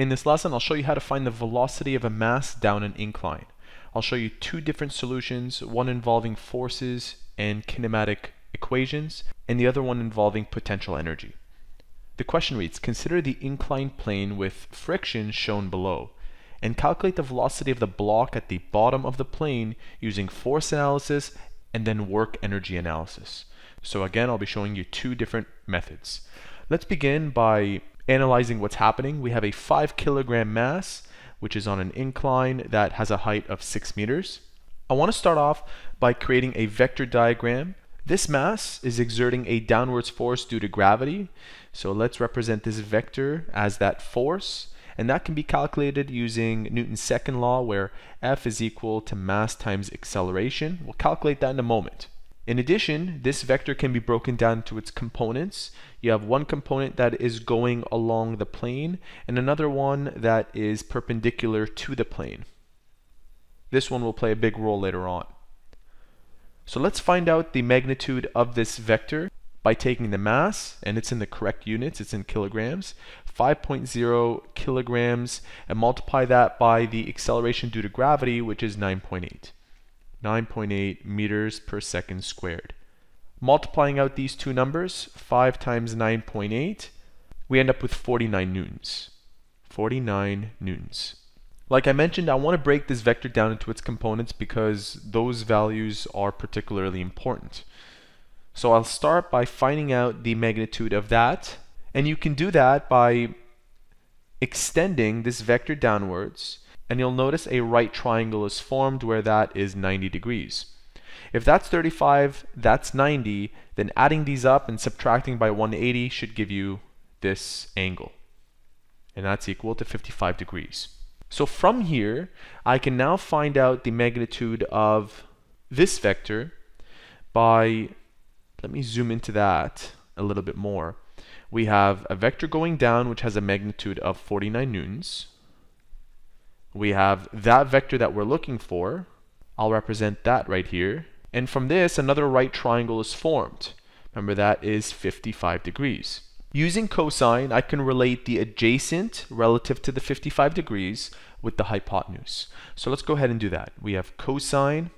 In this lesson, I'll show you how to find the velocity of a mass down an incline. I'll show you two different solutions, one involving forces and kinematic equations, and the other one involving potential energy. The question reads, consider the inclined plane with friction shown below, and calculate the velocity of the block at the bottom of the plane using force analysis and then work energy analysis. So again, I'll be showing you two different methods. Let's begin by analyzing what's happening, we have a 5 kilogram mass, which is on an incline that has a height of 6 meters. I want to start off by creating a vector diagram. This mass is exerting a downwards force due to gravity. So let's represent this vector as that force. And that can be calculated using Newton's second law where F is equal to mass times acceleration. We'll calculate that in a moment. In addition, this vector can be broken down into its components. You have one component that is going along the plane and another one that is perpendicular to the plane. This one will play a big role later on. So let's find out the magnitude of this vector by taking the mass, and it's in the correct units, it's in kilograms, 5.0 kilograms, and multiply that by the acceleration due to gravity, which is 9.8. 9.8 meters per second squared. Multiplying out these two numbers, 5 times 9.8, we end up with 49 newtons. 49 newtons. Like I mentioned, I want to break this vector down into its components because those values are particularly important. So I'll start by finding out the magnitude of that, and you can do that by extending this vector downwards and you'll notice a right triangle is formed where that is 90 degrees. If that's 35, that's 90, then adding these up and subtracting by 180 should give you this angle. And that's equal to 55 degrees. So from here, I can now find out the magnitude of this vector by, let me zoom into that a little bit more. We have a vector going down which has a magnitude of 49 newtons we have that vector that we're looking for. I'll represent that right here. And from this, another right triangle is formed. Remember, that is 55 degrees. Using cosine, I can relate the adjacent relative to the 55 degrees with the hypotenuse. So let's go ahead and do that. We have cosine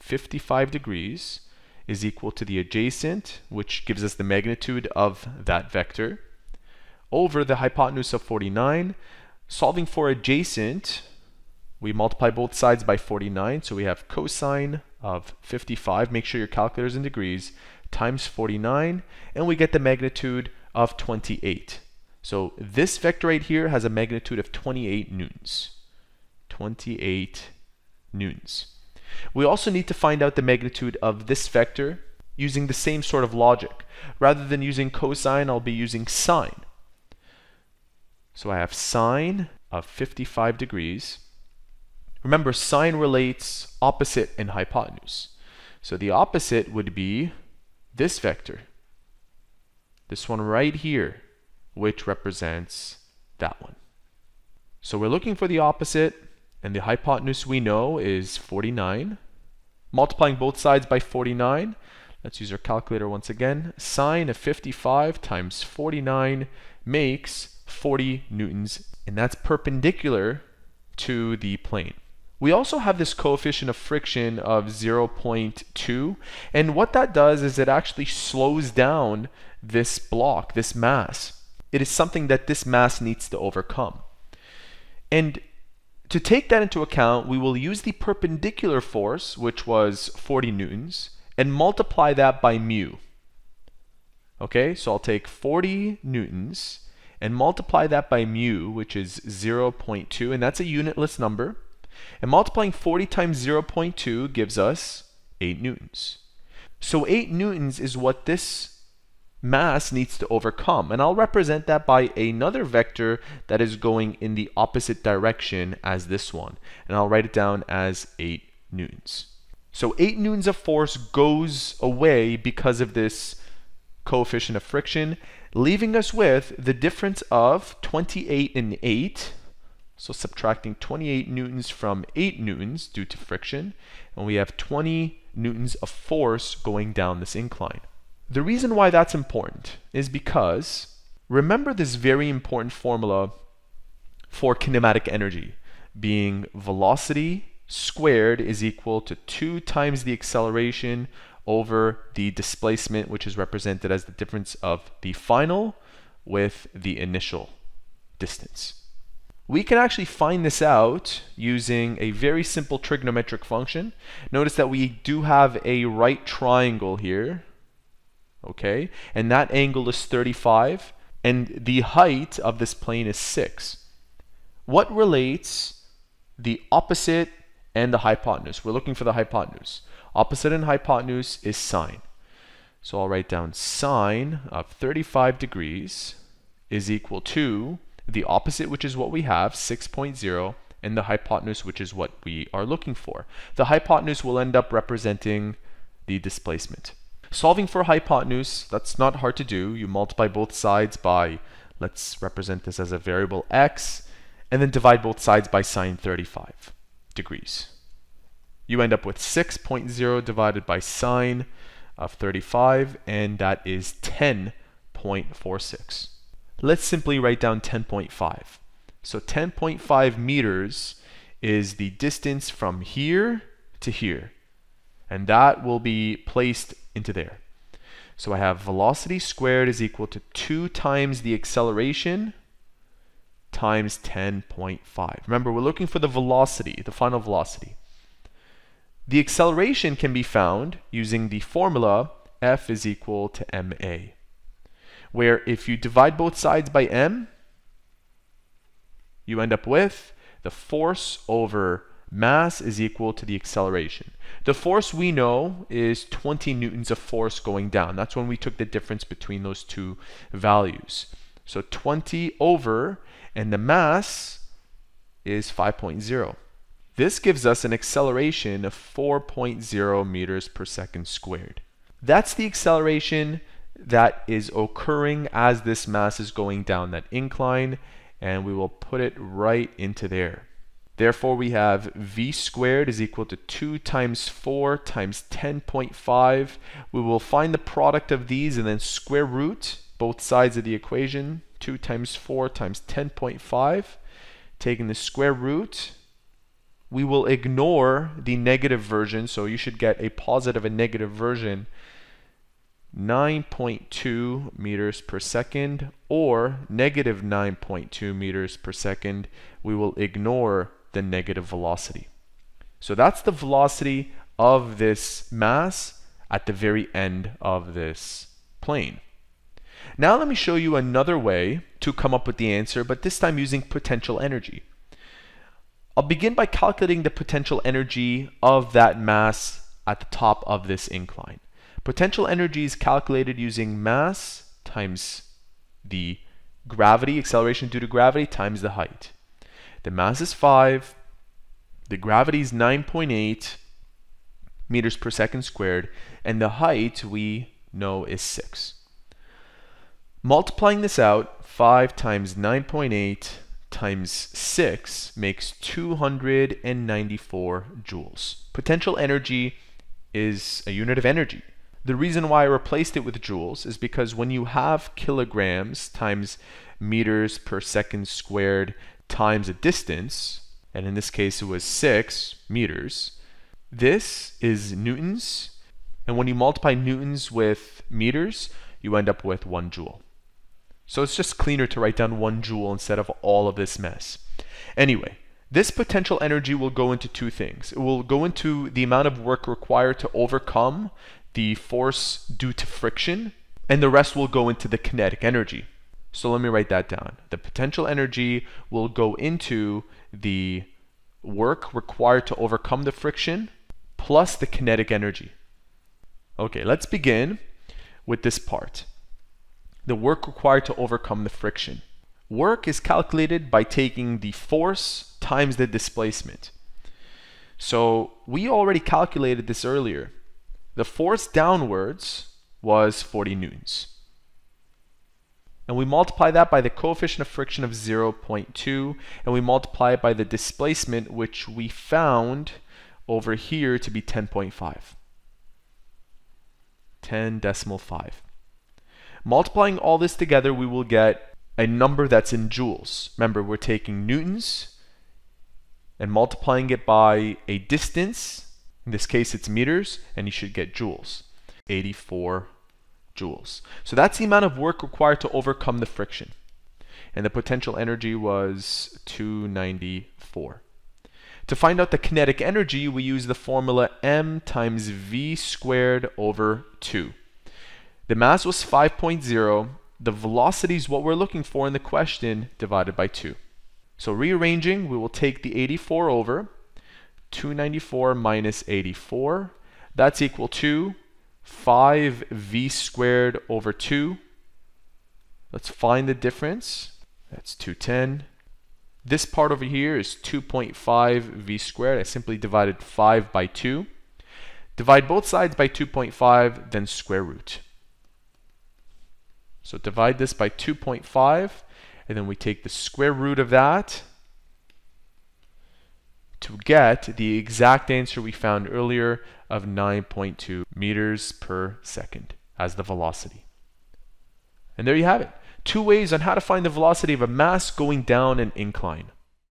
55 degrees is equal to the adjacent, which gives us the magnitude of that vector, over the hypotenuse of 49. Solving for adjacent, we multiply both sides by 49, so we have cosine of 55, make sure your calculator is in degrees, times 49, and we get the magnitude of 28. So this vector right here has a magnitude of 28 newtons. 28 newtons. We also need to find out the magnitude of this vector using the same sort of logic. Rather than using cosine, I'll be using sine. So I have sine of 55 degrees. Remember, sine relates opposite and hypotenuse. So the opposite would be this vector, this one right here, which represents that one. So we're looking for the opposite, and the hypotenuse we know is 49. Multiplying both sides by 49, let's use our calculator once again. Sine of 55 times 49 makes 40 newtons, and that's perpendicular to the plane. We also have this coefficient of friction of 0.2, and what that does is it actually slows down this block, this mass. It is something that this mass needs to overcome. And to take that into account, we will use the perpendicular force, which was 40 newtons, and multiply that by mu. Okay, so I'll take 40 newtons and multiply that by mu, which is 0.2, and that's a unitless number. And multiplying 40 times 0.2 gives us 8 newtons. So 8 newtons is what this mass needs to overcome. And I'll represent that by another vector that is going in the opposite direction as this one. And I'll write it down as 8 newtons. So 8 newtons of force goes away because of this coefficient of friction leaving us with the difference of 28 and 8. So subtracting 28 newtons from 8 newtons due to friction, and we have 20 newtons of force going down this incline. The reason why that's important is because remember this very important formula for kinematic energy being velocity squared is equal to 2 times the acceleration over the displacement, which is represented as the difference of the final with the initial distance. We can actually find this out using a very simple trigonometric function. Notice that we do have a right triangle here, okay? And that angle is 35, and the height of this plane is 6. What relates the opposite and the hypotenuse? We're looking for the hypotenuse. Opposite and hypotenuse is sine. So I'll write down sine of 35 degrees is equal to the opposite, which is what we have, 6.0, and the hypotenuse, which is what we are looking for. The hypotenuse will end up representing the displacement. Solving for hypotenuse, that's not hard to do. You multiply both sides by, let's represent this as a variable x, and then divide both sides by sine 35 degrees you end up with 6.0 divided by sine of 35, and that is 10.46. Let's simply write down 10.5. So 10.5 meters is the distance from here to here, and that will be placed into there. So I have velocity squared is equal to 2 times the acceleration times 10.5. Remember, we're looking for the velocity, the final velocity. The acceleration can be found using the formula F is equal to ma, where if you divide both sides by m, you end up with the force over mass is equal to the acceleration. The force we know is 20 newtons of force going down. That's when we took the difference between those two values. So 20 over, and the mass is 5.0. This gives us an acceleration of 4.0 meters per second squared. That's the acceleration that is occurring as this mass is going down that incline, and we will put it right into there. Therefore, we have v squared is equal to 2 times 4 times 10.5. We will find the product of these and then square root both sides of the equation, 2 times 4 times 10.5. Taking the square root, we will ignore the negative version, so you should get a positive and negative version, 9.2 meters per second or negative 9.2 meters per second, we will ignore the negative velocity. So that's the velocity of this mass at the very end of this plane. Now let me show you another way to come up with the answer, but this time using potential energy. I'll begin by calculating the potential energy of that mass at the top of this incline. Potential energy is calculated using mass times the gravity, acceleration due to gravity, times the height. The mass is 5, the gravity is 9.8 meters per second squared, and the height we know is 6. Multiplying this out, 5 times 9.8 times 6 makes 294 joules. Potential energy is a unit of energy. The reason why I replaced it with joules is because when you have kilograms times meters per second squared times a distance, and in this case it was 6 meters, this is newtons, and when you multiply newtons with meters, you end up with 1 joule. So it's just cleaner to write down one joule instead of all of this mess. Anyway, this potential energy will go into two things. It will go into the amount of work required to overcome the force due to friction, and the rest will go into the kinetic energy. So let me write that down. The potential energy will go into the work required to overcome the friction plus the kinetic energy. Okay, let's begin with this part the work required to overcome the friction. Work is calculated by taking the force times the displacement. So we already calculated this earlier. The force downwards was 40 newtons. And we multiply that by the coefficient of friction of 0.2, and we multiply it by the displacement, which we found over here to be 10.5. 10 decimal 5. Multiplying all this together, we will get a number that's in joules. Remember, we're taking newtons and multiplying it by a distance. In this case, it's meters, and you should get joules, 84 joules. So that's the amount of work required to overcome the friction. And the potential energy was 294. To find out the kinetic energy, we use the formula m times v squared over 2. The mass was 5.0. The velocity is what we're looking for in the question divided by 2. So rearranging, we will take the 84 over 294 minus 84. That's equal to 5v squared over 2. Let's find the difference. That's 210. This part over here is 2.5v squared. I simply divided 5 by 2. Divide both sides by 2.5, then square root. So divide this by 2.5, and then we take the square root of that to get the exact answer we found earlier of 9.2 meters per second as the velocity. And there you have it. Two ways on how to find the velocity of a mass going down an incline.